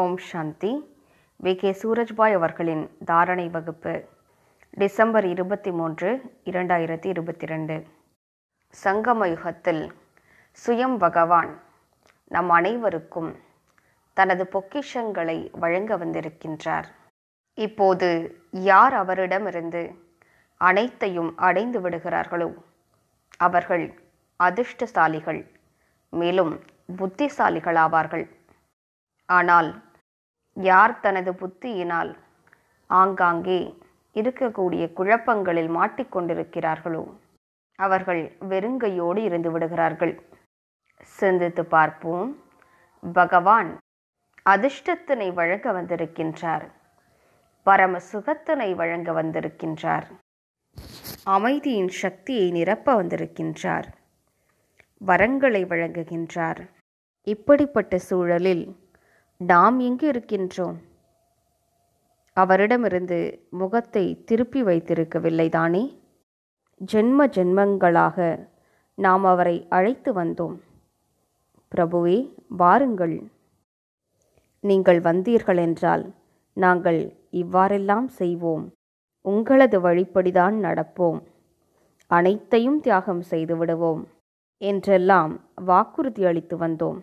ஓம் சாந்தி V K சூரஜ்பாய் அவர்களின் தாரணை வகுப்பு டிசம்பர் இருபத்தி மூன்று இரண்டாயிரத்தி இருபத்தி ரெண்டு சங்கம யுகத்தில் சுயம் பகவான் நம் அனைவருக்கும் தனது பொக்கிஷங்களை வழங்க வந்திருக்கின்றார் இப்போது யார் அவரிடமிருந்து அனைத்தையும் அடைந்து விடுகிறார்களோ அவர்கள் அதிர்ஷ்டசாலிகள் மேலும் புத்திசாலிகளாவார்கள் ஆனால் யார் தனது புத்தியினால் ஆங்காங்கே இருக்கக்கூடிய குழப்பங்களில் மாட்டிக்கொண்டிருக்கிறார்களோ அவர்கள் வெறுங்கையோடு இருந்து விடுகிறார்கள் சிந்தித்து பார்ப்போம் பகவான் அதிர்ஷ்டத்தினை வழங்க வந்திருக்கின்றார் பரம சுகத்தினை வழங்க வந்திருக்கின்றார் அமைதியின் சக்தியை நிரப்ப வந்திருக்கின்றார் வரங்களை வழங்குகின்றார் இப்படிப்பட்ட சூழலில் நாம் எங்கு இருக்கின்றோம் அவரிடமிருந்து முகத்தை திருப்பி வைத்திருக்கவில்லை தானே ஜென்ம ஜென்மங்களாக நாம் அவரை அழைத்து வந்தோம் பிரபுவே வாருங்கள் நீங்கள் வந்தீர்கள் என்றால் நாங்கள் இவ்வாறெல்லாம் செய்வோம் உங்களது வழிப்படிதான் நடப்போம் அனைத்தையும் தியாகம் செய்து விடுவோம் என்றெல்லாம் வாக்குறுதி அளித்து வந்தோம்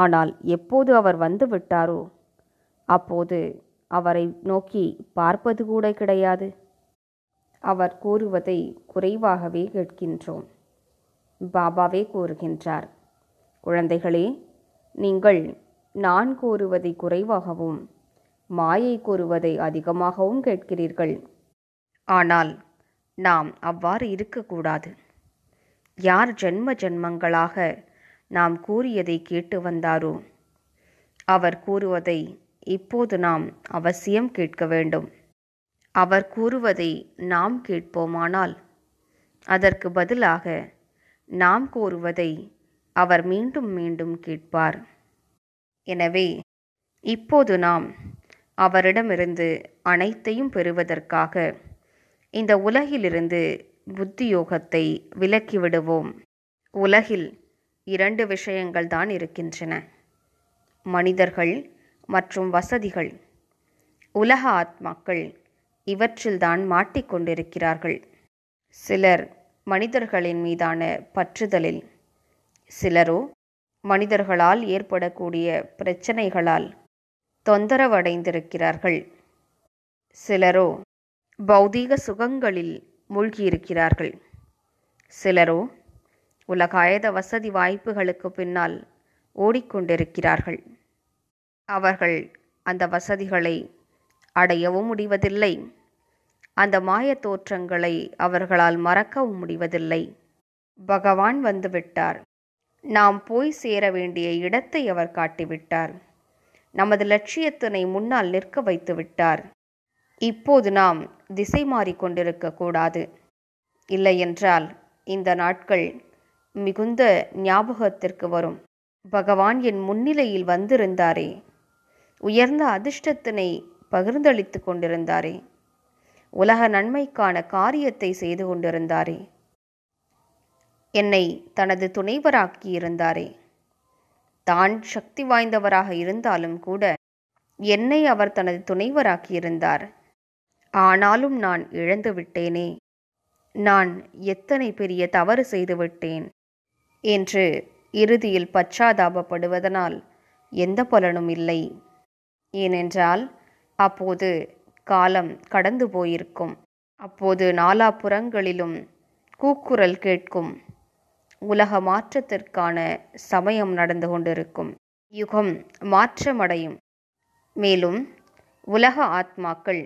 ஆனால் எப்போது அவர் வந்து விட்டாரோ அப்போது அவரை நோக்கி பார்ப்பது கூட கிடையாது அவர் கூறுவதை குறைவாகவே கேட்கின்றோம் பாபாவே கூறுகின்றார் குழந்தைகளே நீங்கள் நான் கூறுவதை குறைவாகவும் மாயை கூறுவதை அதிகமாகவும் கேட்கிறீர்கள் ஆனால் நாம் அவ்வாறு இருக்கக்கூடாது யார் ஜென்ம ஜென்மங்களாக நாம் கூறியதை கேட்டு வந்தாரோ அவர் கூறுவதை இப்போது நாம் அவசியம் கேட்க வேண்டும் அவர் கூறுவதை நாம் கேட்போமானால் அதற்கு பதிலாக நாம் கூறுவதை அவர் மீண்டும் மீண்டும் கேட்பார் எனவே இப்போது நாம் அவரிடமிருந்து அனைத்தையும் பெறுவதற்காக இந்த உலகிலிருந்து புத்தியோகத்தை விலக்கிவிடுவோம் உலகில் இரண்டு விஷயங்கள் தான் இருக்கின்றன மனிதர்கள் மற்றும் வசதிகள் உலக ஆத்மாக்கள் இவற்றில்தான் மாட்டிக்கொண்டிருக்கிறார்கள் சிலர் மனிதர்களின் மீதான பற்றுதலில் சிலரோ மனிதர்களால் ஏற்படக்கூடிய பிரச்சனைகளால் தொந்தரவடைந்திருக்கிறார்கள் சிலரோ பௌதீக சுகங்களில் மூழ்கியிருக்கிறார்கள் சிலரோ உலக ஆயுத வசதி வாய்ப்புகளுக்கு பின்னால் ஓடிக்கொண்டிருக்கிறார்கள் அவர்கள் அந்த வசதிகளை அடையவும் முடிவதில்லை அந்த மாயத் தோற்றங்களை அவர்களால் மறக்கவும் முடிவதில்லை பகவான் வந்துவிட்டார் நாம் போய் சேர வேண்டிய இடத்தை அவர் காட்டிவிட்டார் நமது லட்சியத்தினை முன்னால் நிற்க வைத்து விட்டார் இப்போது நாம் திசை மாறிக்கொண்டிருக்க கூடாது இல்லையென்றால் இந்த நாட்கள் மிகுந்த ஞாபகத்திற்கு வரும் பகவான் என் முன்னிலையில் வந்திருந்தாரே உயர்ந்த அதிர்ஷ்டத்தினை பகிர்ந்தளித்து கொண்டிருந்தாரே உலக நன்மைக்கான காரியத்தை செய்து கொண்டிருந்தாரே என்னை தனது துணைவராக்கி இருந்தாரே தான் சக்தி வாய்ந்தவராக இருந்தாலும் கூட என்னை அவர் தனது துணைவராக்கி இருந்தார் ஆனாலும் நான் இழந்து விட்டேனே நான் எத்தனை பெரிய தவறு செய்துவிட்டேன் என்று இறுதியில் பச்சாதாபப்படுவதனால் எந்த பலனும் இல்லை ஏனென்றால் அப்போது காலம் கடந்து போயிருக்கும் அப்போது நாலாபுறங்களிலும் கூக்குரல் கேட்கும் உலக மாற்றத்திற்கான சமயம் நடந்து கொண்டிருக்கும் யுகம் மாற்றமடையும் மேலும் உலக ஆத்மாக்கள்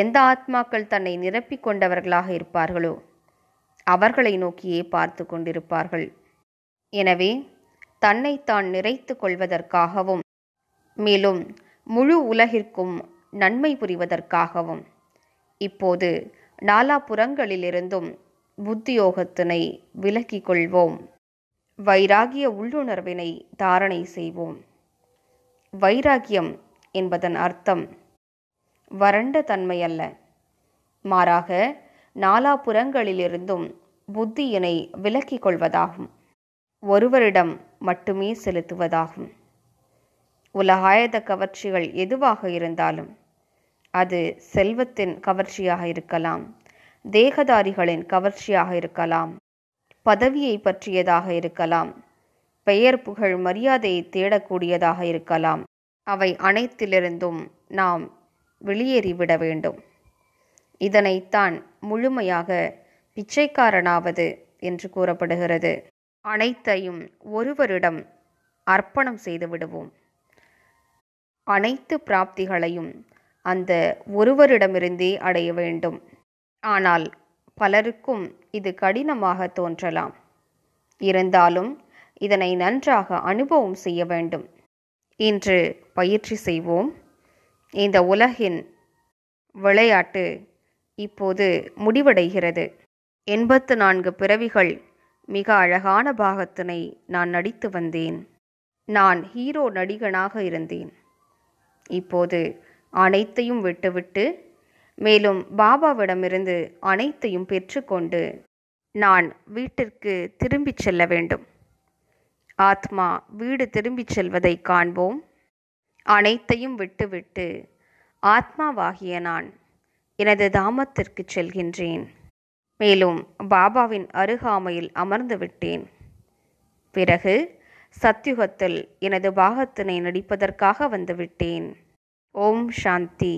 எந்த ஆத்மாக்கள் தன்னை நிரப்பிக் கொண்டவர்களாக இருப்பார்களோ அவர்களை நோக்கியே பார்த்து கொண்டிருப்பார்கள் எனவே தன்னை தான் நிறைத்து கொள்வதற்காகவும் மேலும் முழு உலகிற்கும் நன்மை புரிவதற்காகவும் இப்போது நாலாபுறங்களிலிருந்தும் புத்தியோகத்தினை விலக்கிக் கொள்வோம் வைராகிய உள்ளுணர்வினை தாரணை செய்வோம் வைராகியம் என்பதன் அர்த்தம் வறண்ட தன்மையல்ல மாறாக நாலாபுறங்களிலிருந்தும் புத்தியினை விலக்கிக் கொள்வதாகும் ஒருவரிடம் மட்டுமே செலுத்துவதாகும் உலகாயத கவர்ச்சிகள் எதுவாக இருந்தாலும் அது செல்வத்தின் கவர்ச்சியாக இருக்கலாம் தேகதாரிகளின் கவர்ச்சியாக இருக்கலாம் பதவியை பற்றியதாக இருக்கலாம் பெயர் புகழ் மரியாதையை தேடக்கூடியதாக இருக்கலாம் அவை அனைத்திலிருந்தும் நாம் வெளியேறிவிட வேண்டும் இதனைத்தான் முழுமையாக பிச்சைக்காரனாவது என்று கூறப்படுகிறது அனைத்தையும் ஒருவரிடம் அர்ப்பணம் செய்து விடுவோம் அனைத்து பிராப்திகளையும் அந்த ஒருவரிடமிருந்தே அடைய வேண்டும் ஆனால் பலருக்கும் இது கடினமாக தோன்றலாம் இருந்தாலும் இதனை நன்றாக அனுபவம் செய்ய வேண்டும் இன்று பயிற்சி செய்வோம் இந்த உலகின் விளையாட்டு இப்போது முடிவடைகிறது எண்பத்து நான்கு பிறவிகள் மிக அழகான பாகத்தினை நான் நடித்து வந்தேன் நான் ஹீரோ நடிகனாக இருந்தேன் இப்போது அனைத்தையும் விட்டுவிட்டு மேலும் பாபாவிடமிருந்து அனைத்தையும் பெற்றுக்கொண்டு நான் வீட்டிற்கு திரும்பிச் செல்ல வேண்டும் ஆத்மா வீடு திரும்பிச் செல்வதை காண்போம் அனைத்தையும் விட்டுவிட்டு ஆத்மாவாகிய நான் எனது தாமத்திற்கு செல்கின்றேன் மேலும் பாபாவின் அருகாமையில் அமர்ந்து விட்டேன் பிறகு சத்யுகத்தில் எனது பாகத்தினை நடிப்பதற்காக வந்துவிட்டேன் ஓம் சாந்தி